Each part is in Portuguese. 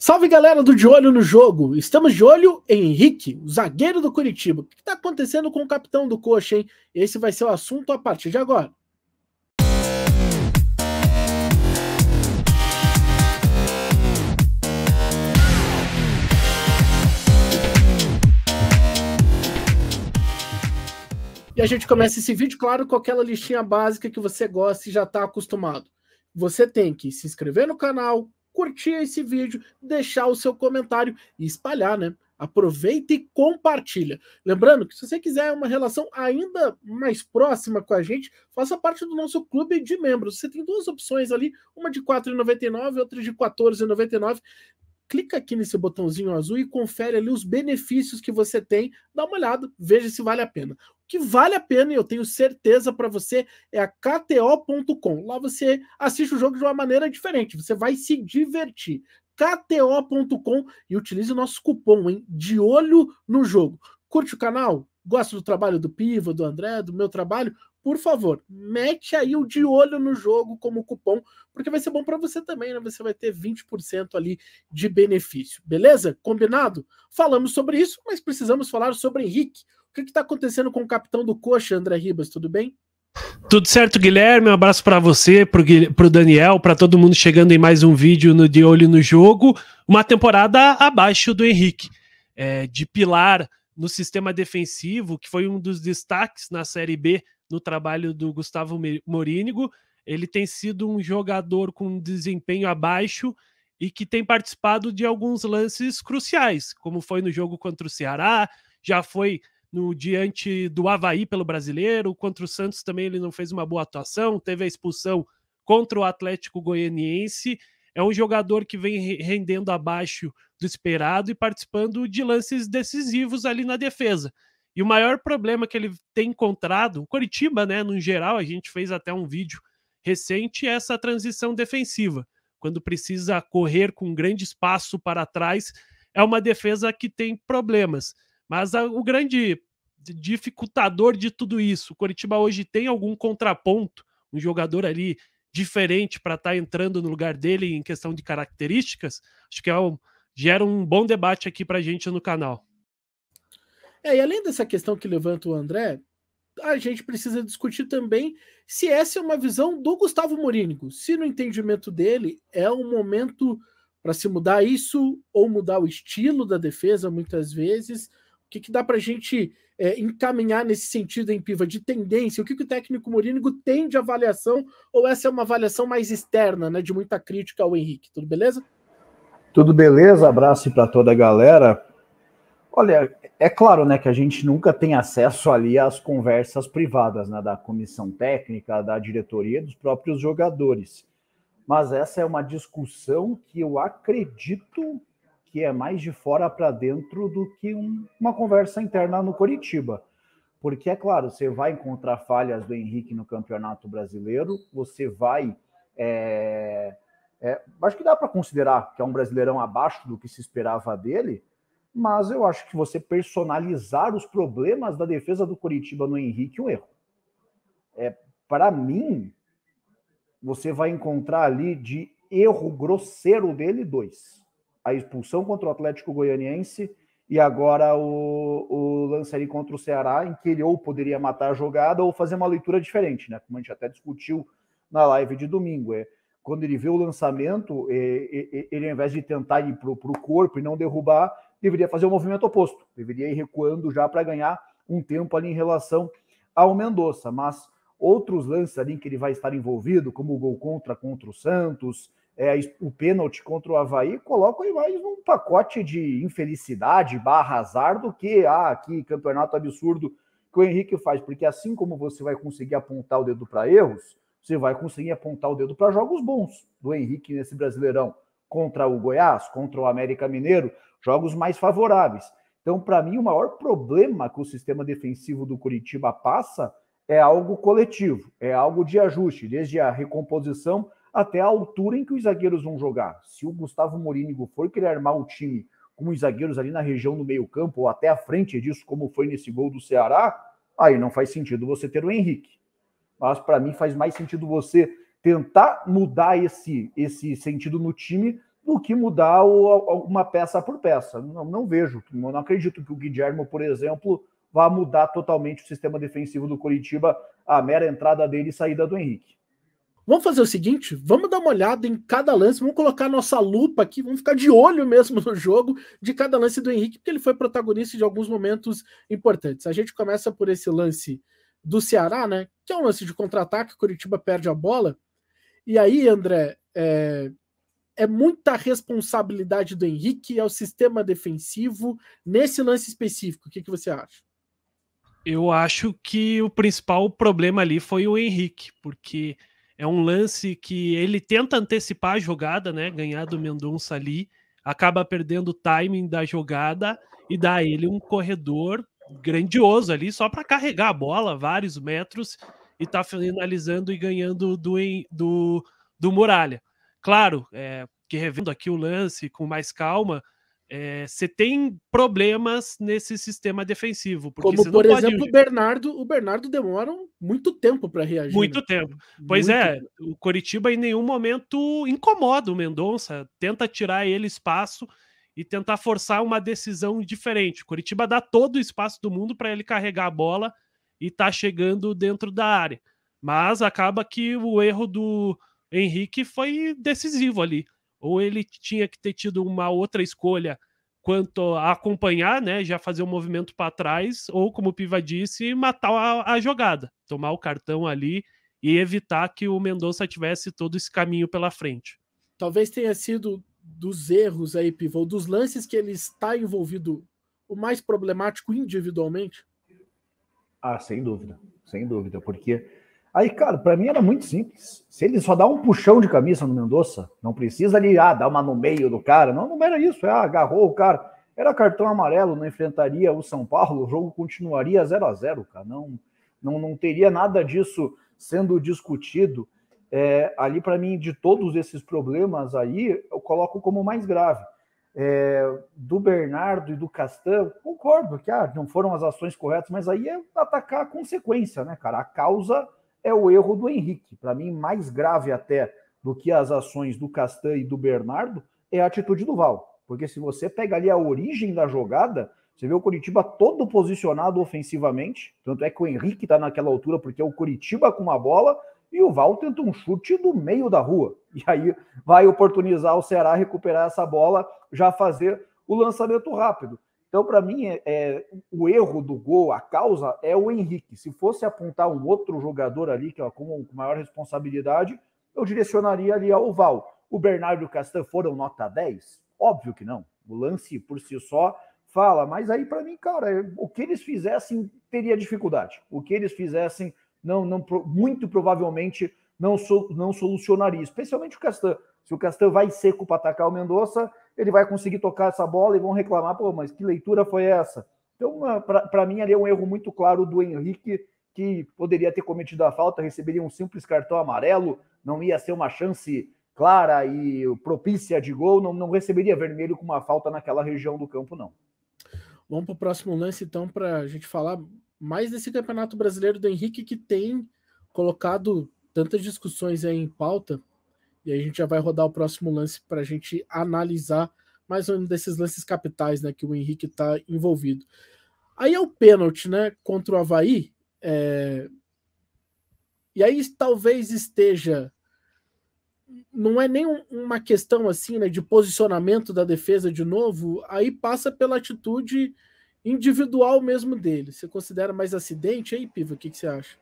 Salve galera do De Olho no Jogo! Estamos de olho em Henrique, o zagueiro do Curitiba. O que está acontecendo com o capitão do Coxa, hein? Esse vai ser o assunto a partir de agora. E a gente começa esse vídeo, claro, com aquela listinha básica que você gosta e já está acostumado. Você tem que se inscrever no canal, curtir esse vídeo, deixar o seu comentário e espalhar, né? Aproveita e compartilha. Lembrando que se você quiser uma relação ainda mais próxima com a gente, faça parte do nosso clube de membros. Você tem duas opções ali, uma de R$ 4,99, outra de R$ 14,99 clica aqui nesse botãozinho azul e confere ali os benefícios que você tem, dá uma olhada, veja se vale a pena que vale a pena, e eu tenho certeza para você, é a KTO.com. Lá você assiste o jogo de uma maneira diferente, você vai se divertir. KTO.com e utilize o nosso cupom, hein? De olho no jogo. Curte o canal? Gosta do trabalho do Piva, do André, do meu trabalho? Por favor, mete aí o de olho no jogo como cupom, porque vai ser bom para você também, né? Você vai ter 20% ali de benefício, beleza? Combinado? Falamos sobre isso, mas precisamos falar sobre Henrique, que está acontecendo com o capitão do Coxa, André Ribas? Tudo bem? Tudo certo, Guilherme. Um abraço para você, para o Daniel, para todo mundo chegando em mais um vídeo no De Olho no Jogo. Uma temporada abaixo do Henrique, é, de pilar no sistema defensivo, que foi um dos destaques na Série B no trabalho do Gustavo Morínigo. Ele tem sido um jogador com desempenho abaixo e que tem participado de alguns lances cruciais, como foi no jogo contra o Ceará, já foi no diante do Havaí pelo brasileiro, contra o Santos também ele não fez uma boa atuação, teve a expulsão contra o Atlético Goianiense. É um jogador que vem rendendo abaixo do esperado e participando de lances decisivos ali na defesa. E o maior problema que ele tem encontrado, o Coritiba, né, no geral, a gente fez até um vídeo recente, é essa transição defensiva. Quando precisa correr com grande espaço para trás, é uma defesa que tem problemas. Mas a, o grande dificultador de tudo isso, o Coritiba hoje tem algum contraponto, um jogador ali diferente para estar tá entrando no lugar dele em questão de características? Acho que é um, gera um bom debate aqui para a gente no canal. É, e além dessa questão que levanta o André, a gente precisa discutir também se essa é uma visão do Gustavo Morínigo. Se no entendimento dele é um momento para se mudar isso ou mudar o estilo da defesa, muitas vezes, o que, que dá para a gente é, encaminhar nesse sentido, em Piva, de tendência? O que, que o técnico Morínigo tem de avaliação? Ou essa é uma avaliação mais externa, né, de muita crítica ao Henrique? Tudo beleza? Tudo beleza, abraço para toda a galera. Olha, é claro né, que a gente nunca tem acesso ali às conversas privadas né, da comissão técnica, da diretoria, dos próprios jogadores. Mas essa é uma discussão que eu acredito que é mais de fora para dentro do que um, uma conversa interna no Coritiba. Porque, é claro, você vai encontrar falhas do Henrique no Campeonato Brasileiro, você vai. É, é, acho que dá para considerar que é um brasileirão abaixo do que se esperava dele, mas eu acho que você personalizar os problemas da defesa do Coritiba no Henrique é um erro. É, para mim, você vai encontrar ali de erro grosseiro dele dois a expulsão contra o Atlético Goianiense e agora o, o lance ali contra o Ceará, em que ele ou poderia matar a jogada ou fazer uma leitura diferente, né? Como a gente até discutiu na live de domingo. É, quando ele vê o lançamento, é, é, é ele ao invés de tentar ir para o corpo e não derrubar, deveria fazer o um movimento oposto, deveria ir recuando já para ganhar um tempo ali em relação ao Mendonça. Mas outros lances ali que ele vai estar envolvido, como o gol contra contra o Santos, é, o pênalti contra o Havaí, aí mais um pacote de infelicidade barra azar do que ah, aqui campeonato absurdo que o Henrique faz, porque assim como você vai conseguir apontar o dedo para erros, você vai conseguir apontar o dedo para jogos bons do Henrique nesse Brasileirão, contra o Goiás, contra o América Mineiro, jogos mais favoráveis. Então, para mim, o maior problema que o sistema defensivo do Curitiba passa é algo coletivo, é algo de ajuste, desde a recomposição até a altura em que os zagueiros vão jogar. Se o Gustavo Morínigo for querer armar o time com os zagueiros ali na região do meio-campo ou até à frente disso, como foi nesse gol do Ceará, aí não faz sentido você ter o Henrique. Mas para mim faz mais sentido você tentar mudar esse, esse sentido no time do que mudar uma peça por peça. Não, não vejo, não acredito que o Guilherme, por exemplo, vá mudar totalmente o sistema defensivo do Coritiba, a mera entrada dele e saída do Henrique. Vamos fazer o seguinte, vamos dar uma olhada em cada lance, vamos colocar nossa lupa aqui, vamos ficar de olho mesmo no jogo de cada lance do Henrique, porque ele foi protagonista de alguns momentos importantes. A gente começa por esse lance do Ceará, né? Que é um lance de contra-ataque, Curitiba perde a bola. E aí, André, é, é muita responsabilidade do Henrique, é o sistema defensivo. Nesse lance específico, o que, que você acha? Eu acho que o principal problema ali foi o Henrique, porque é um lance que ele tenta antecipar a jogada, né? Ganhar do Mendonça ali, acaba perdendo o timing da jogada e dá ele um corredor grandioso ali só para carregar a bola vários metros e tá finalizando e ganhando do do, do Muralha. Claro, é, que revendo aqui o lance com mais calma, eh, você tem problemas nesse sistema defensivo. Como, por exemplo, o Bernardo. O Bernardo demora muito tempo para reagir. Muito né? tempo. Pois muito é, tempo. o Coritiba em nenhum momento incomoda o Mendonça, tenta tirar ele espaço e tentar forçar uma decisão diferente. O Coritiba dá todo o espaço do mundo para ele carregar a bola e tá chegando dentro da área. Mas acaba que o erro do Henrique foi decisivo ali ou ele tinha que ter tido uma outra escolha quanto a acompanhar, né, já fazer um movimento para trás, ou como o Piva disse, matar a, a, jogada, tomar o cartão ali e evitar que o Mendonça tivesse todo esse caminho pela frente. Talvez tenha sido dos erros aí, Piva, dos lances que ele está envolvido, o mais problemático individualmente. Ah, sem dúvida, sem dúvida, porque Aí, cara, para mim era muito simples. Se ele só dá um puxão de camisa no Mendonça, não precisa ali, ah, dar uma no meio do cara. Não, não era isso. É, ah, agarrou o cara. Era cartão amarelo, não enfrentaria o São Paulo, o jogo continuaria 0 a 0 cara. Não, não, não teria nada disso sendo discutido. É, ali, para mim, de todos esses problemas aí, eu coloco como mais grave. É, do Bernardo e do Castan, concordo que ah, não foram as ações corretas, mas aí é atacar a consequência, né, cara? A causa é o erro do Henrique. Para mim, mais grave até do que as ações do Castan e do Bernardo é a atitude do Val. Porque se você pega ali a origem da jogada, você vê o Curitiba todo posicionado ofensivamente. Tanto é que o Henrique está naquela altura, porque é o Curitiba com uma bola e o Val tenta um chute do meio da rua. E aí vai oportunizar o Ceará recuperar essa bola, já fazer o lançamento rápido. Então, para mim, é, é, o erro do gol, a causa, é o Henrique. Se fosse apontar um outro jogador ali que ó, com, com maior responsabilidade, eu direcionaria ali ao Val. O Bernardo e o Castan foram nota 10? Óbvio que não. O lance por si só fala, mas aí para mim, cara, é, o que eles fizessem teria dificuldade. O que eles fizessem não, não muito provavelmente não, so, não solucionaria, especialmente o Castan. Se o Castan vai seco para atacar o Mendonça, ele vai conseguir tocar essa bola e vão reclamar, pô, mas que leitura foi essa? Então, ah, para mim, ali é um erro muito claro do Henrique, que poderia ter cometido a falta, receberia um simples cartão amarelo, não ia ser uma chance clara e propícia de gol, não, não receberia vermelho com uma falta naquela região do campo, não. Vamos para o próximo lance, então, para a gente falar mais desse campeonato brasileiro do Henrique, que tem colocado tantas discussões em pauta. E aí a gente já vai rodar o próximo lance para a gente analisar mais um desses lances capitais né, que o Henrique está envolvido. Aí é o pênalti né, contra o Havaí. É... E aí talvez esteja. Não é nem uma questão assim né, de posicionamento da defesa de novo, aí passa pela atitude individual mesmo dele. Você considera mais acidente aí, Piva? O que, que você acha?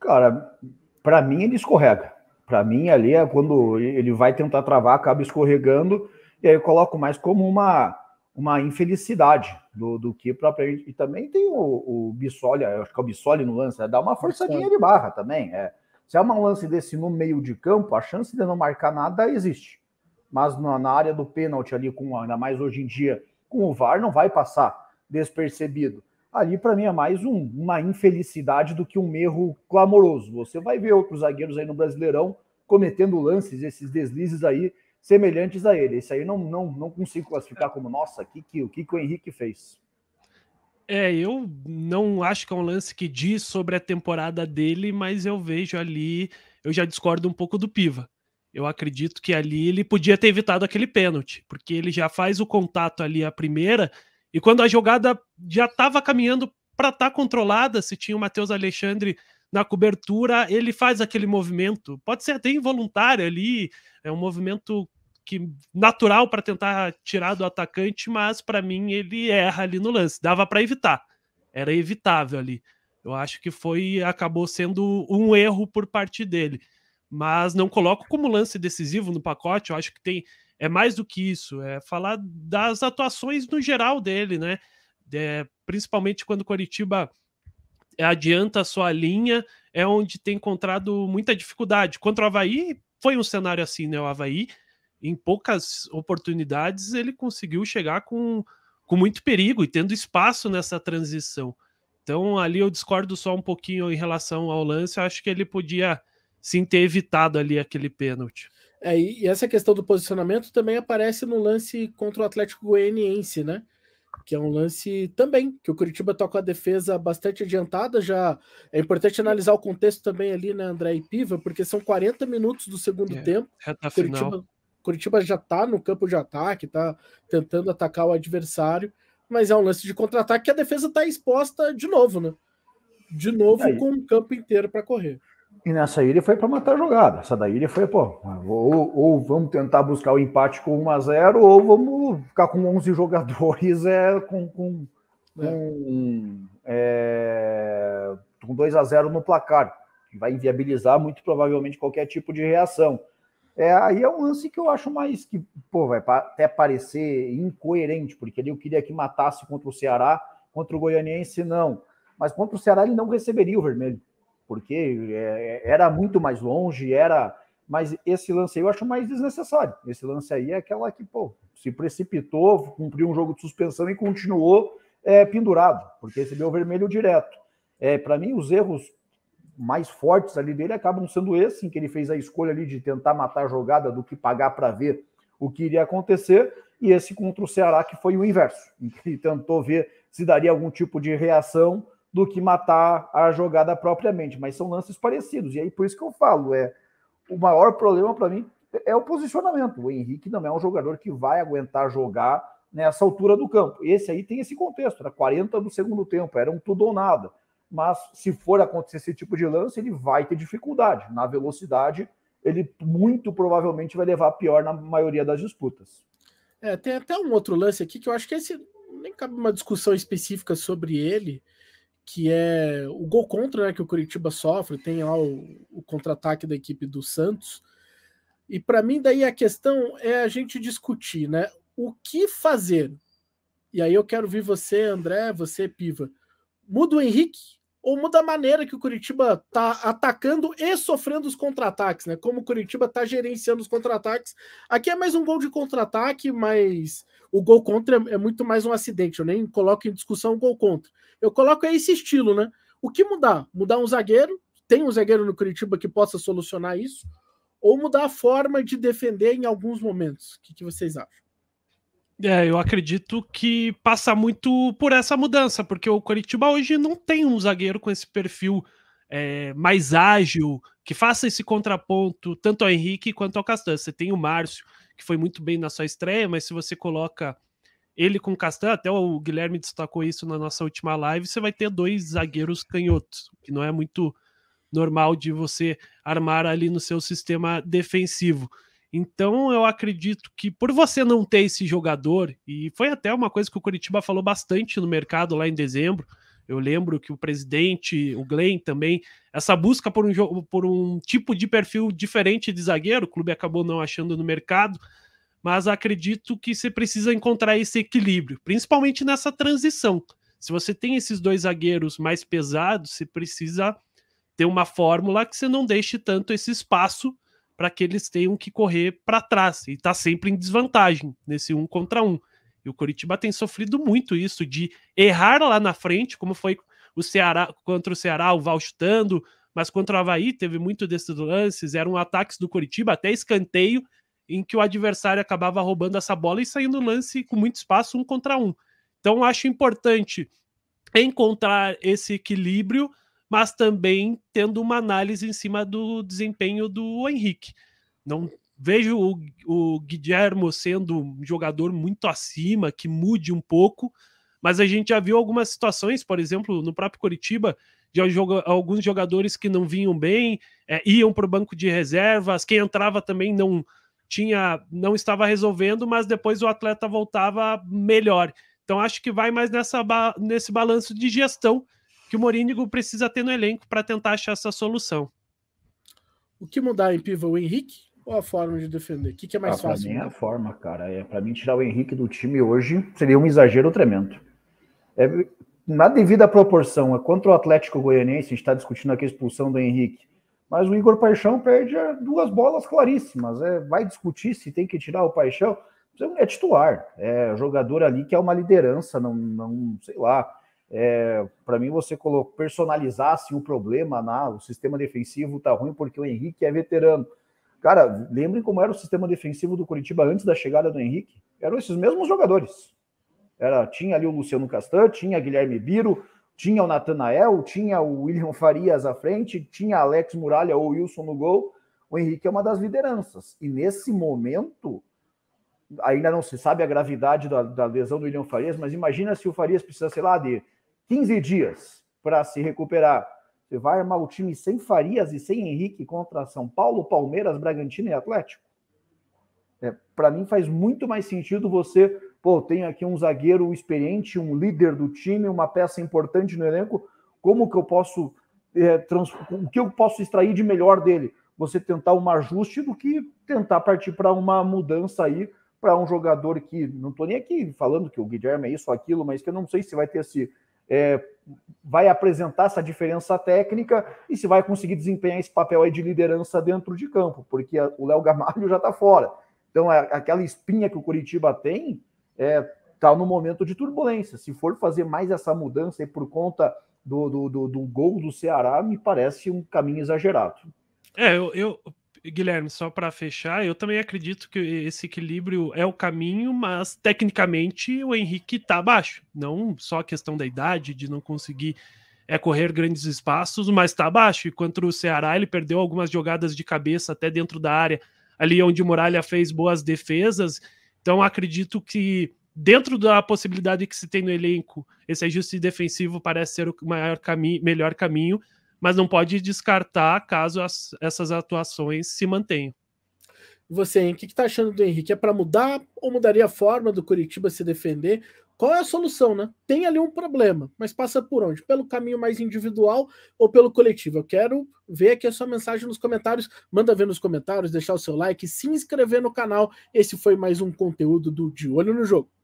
Cara, para mim ele escorrega. Para mim, ali é quando ele vai tentar travar, acaba escorregando, e aí eu coloco mais como uma, uma infelicidade do, do que propriamente. E também tem o, o Bissoli, acho que é o Bissoli no lance, é, dá uma forçadinha de barra também. É. Se é um lance desse no meio de campo, a chance de não marcar nada existe. Mas na, na área do pênalti ali, com ainda mais hoje em dia, com o VAR, não vai passar despercebido ali para mim é mais um, uma infelicidade do que um erro clamoroso. Você vai ver outros zagueiros aí no Brasileirão cometendo lances, esses deslizes aí semelhantes a ele. Esse aí não, não, não consigo classificar como nossa, que, que, o que, que o Henrique fez. É, eu não acho que é um lance que diz sobre a temporada dele, mas eu vejo ali, eu já discordo um pouco do Piva. Eu acredito que ali ele podia ter evitado aquele pênalti, porque ele já faz o contato ali a primeira, e quando a jogada já estava caminhando para estar tá controlada, se tinha o Matheus Alexandre na cobertura, ele faz aquele movimento. Pode ser até involuntário ali, é um movimento que natural para tentar tirar do atacante, mas para mim ele erra ali no lance. Dava para evitar. Era evitável ali. Eu acho que foi acabou sendo um erro por parte dele. Mas não coloco como lance decisivo no pacote, eu acho que tem é mais do que isso, é falar das atuações no geral dele, né? É, principalmente quando o Coritiba adianta a sua linha, é onde tem encontrado muita dificuldade. Contra o Havaí, foi um cenário assim, né? O Havaí, em poucas oportunidades, ele conseguiu chegar com, com muito perigo e tendo espaço nessa transição. Então, ali eu discordo só um pouquinho em relação ao lance, eu acho que ele podia sim ter evitado ali aquele pênalti. É, e essa questão do posicionamento também aparece no lance contra o Atlético Goianiense, né? Que é um lance também que o Curitiba está com a defesa bastante adiantada. Já é importante analisar o contexto também ali, né, André e Piva, porque são 40 minutos do segundo é, tempo. Reta Curitiba, final. Curitiba já está no campo de ataque, está tentando atacar o adversário, mas é um lance de contra-ataque que a defesa está exposta de novo, né? De novo com o campo inteiro para correr. E nessa ilha foi para matar a jogada. Essa da ilha foi, pô, ou, ou, vamos tentar buscar o empate com 1 a 0 ou vamos ficar com 11 jogadores é, com, com, é. com, é, com 2 a 0 no placar. Vai inviabilizar muito provavelmente qualquer tipo de reação. É, aí é um lance que eu acho mais que, pô, vai até parecer incoerente, porque ele eu queria que matasse contra o Ceará, contra o Goianiense não. Mas contra o Ceará ele não receberia o vermelho porque é, era muito mais longe, era. Mas esse lance aí eu acho mais desnecessário. Esse lance aí é aquela que, pô, se precipitou, cumpriu um jogo de suspensão e continuou é, pendurado, porque recebeu o vermelho direto. É, Para mim, os erros mais fortes ali dele acabam sendo esse, em que ele fez a escolha ali de tentar matar a jogada do que pagar para ver o que iria acontecer, e esse contra o Ceará que foi o inverso, em que ele tentou ver se daria algum tipo de reação do que matar a jogada propriamente, mas são lances parecidos. E aí por isso que eu falo, é o maior problema para mim é o posicionamento. O Henrique não é um jogador que vai aguentar jogar nessa altura do campo. Esse aí tem esse contexto, era 40 do segundo tempo, era um tudo ou nada. Mas se for acontecer esse tipo de lance, ele vai ter dificuldade. Na velocidade, ele muito provavelmente vai levar pior na maioria das disputas. É, tem até um outro lance aqui que eu acho que esse nem cabe uma discussão específica sobre ele, que é o gol contra né, que o Curitiba sofre, tem lá o, o contra-ataque da equipe do Santos. E para mim, daí a questão é a gente discutir, né? O que fazer? E aí eu quero ver você, André, você, Piva. Muda o Henrique ou muda a maneira que o Curitiba está atacando e sofrendo os contra-ataques, né? Como o Curitiba está gerenciando os contra-ataques. Aqui é mais um gol de contra-ataque, mas o gol contra é muito mais um acidente. Eu nem coloco em discussão o gol contra. Eu coloco é esse estilo, né? O que mudar? Mudar um zagueiro, tem um zagueiro no Curitiba que possa solucionar isso, ou mudar a forma de defender em alguns momentos? O que, que vocês acham? É, eu acredito que passa muito por essa mudança, porque o Curitiba hoje não tem um zagueiro com esse perfil é, mais ágil, que faça esse contraponto tanto ao Henrique quanto ao Castan. Você tem o Márcio, que foi muito bem na sua estreia, mas se você coloca ele com Castan, até o Guilherme destacou isso na nossa última live, você vai ter dois zagueiros canhotos, que não é muito normal de você armar ali no seu sistema defensivo. Então eu acredito que por você não ter esse jogador, e foi até uma coisa que o Curitiba falou bastante no mercado lá em dezembro, eu lembro que o presidente, o Glenn também, essa busca por um, por um tipo de perfil diferente de zagueiro, o clube acabou não achando no mercado, mas acredito que você precisa encontrar esse equilíbrio, principalmente nessa transição. Se você tem esses dois zagueiros mais pesados, você precisa ter uma fórmula que você não deixe tanto esse espaço para que eles tenham que correr para trás e está sempre em desvantagem nesse um contra um. E o Curitiba tem sofrido muito isso de errar lá na frente, como foi o Ceará contra o Ceará, o Val chutando, mas contra o Havaí teve muito desses lances, eram ataques do Curitiba, até escanteio, em que o adversário acabava roubando essa bola e saindo lance com muito espaço um contra um. Então acho importante encontrar esse equilíbrio, mas também tendo uma análise em cima do desempenho do Henrique. Não vejo o, o sendo um jogador muito acima, que mude um pouco, mas a gente já viu algumas situações, por exemplo, no próprio Coritiba, de alguns jogadores que não vinham bem, é, iam para o banco de reservas, quem entrava também não tinha, não estava resolvendo, mas depois o atleta voltava melhor. Então acho que vai mais nessa nesse balanço de gestão que o Morínigo precisa ter no elenco para tentar achar essa solução. O que mudar em pivô, Henrique? ou a forma de defender? O que, que é mais ah, fácil? Pra mim é a forma, cara. É, para mim, tirar o Henrique do time hoje seria um exagero tremendo. É, na devida proporção, é contra o Atlético Goianiense, a gente está discutindo aqui a expulsão do Henrique. Mas o Igor Paixão perde duas bolas claríssimas. É, vai discutir se tem que tirar o Paixão. É, é titular, é jogador ali que é uma liderança, não, não sei lá. É, para mim, você colocou, o problema, na, o sistema defensivo tá ruim porque o Henrique é veterano. Cara, lembrem como era o sistema defensivo do Curitiba antes da chegada do Henrique? Eram esses mesmos jogadores. Era, tinha ali o Luciano Castan, tinha Guilherme Biro, tinha o Natanael, tinha o William Farias à frente, tinha Alex Muralha ou Wilson no gol. O Henrique é uma das lideranças. E nesse momento, ainda não se sabe a gravidade da, da lesão do William Farias, mas imagina se o Farias precisa, sei lá, de 15 dias para se recuperar você vai armar o time sem Farias e sem Henrique contra São Paulo, Palmeiras, Bragantino e Atlético? É, Para mim faz muito mais sentido você, pô, tem aqui um zagueiro experiente, um líder do time, uma peça importante no elenco. Como que eu posso é, trans... o que eu posso extrair de melhor dele? Você tentar um ajuste do que tentar partir para uma mudança aí para um jogador que não estou nem aqui falando que o Guilherme é isso ou aquilo, mas que eu não sei se vai ter esse é, vai apresentar essa diferença técnica e se vai conseguir desempenhar esse papel aí de liderança dentro de campo, porque a, o Léo Gamalho já está fora. Então, a, aquela espinha que o Curitiba tem está é, tá no momento de turbulência. Se for fazer mais essa mudança aí por conta do, do, do, do gol do Ceará, me parece um caminho exagerado. É, eu, eu Guilherme, só para fechar, eu também acredito que esse equilíbrio é o caminho, mas tecnicamente o Henrique está abaixo. Não só a questão da idade, de não conseguir é, correr grandes espaços, mas está abaixo. E contra o Ceará, ele perdeu algumas jogadas de cabeça até dentro da área, ali onde o Muralha fez boas defesas. Então, acredito que dentro da possibilidade que se tem no elenco, esse ajuste defensivo parece ser o maior cami melhor caminho, mas não pode descartar caso as, essas atuações se mantenham. você, hein? o que está achando do Henrique? É para mudar ou mudaria a forma do Curitiba se defender? Qual é a solução, né? Tem ali um problema, mas passa por onde? Pelo caminho mais individual ou pelo coletivo? Eu quero ver aqui a sua mensagem nos comentários. Manda ver nos comentários, deixar o seu like, se inscrever no canal. Esse foi mais um conteúdo do De Olho no Jogo.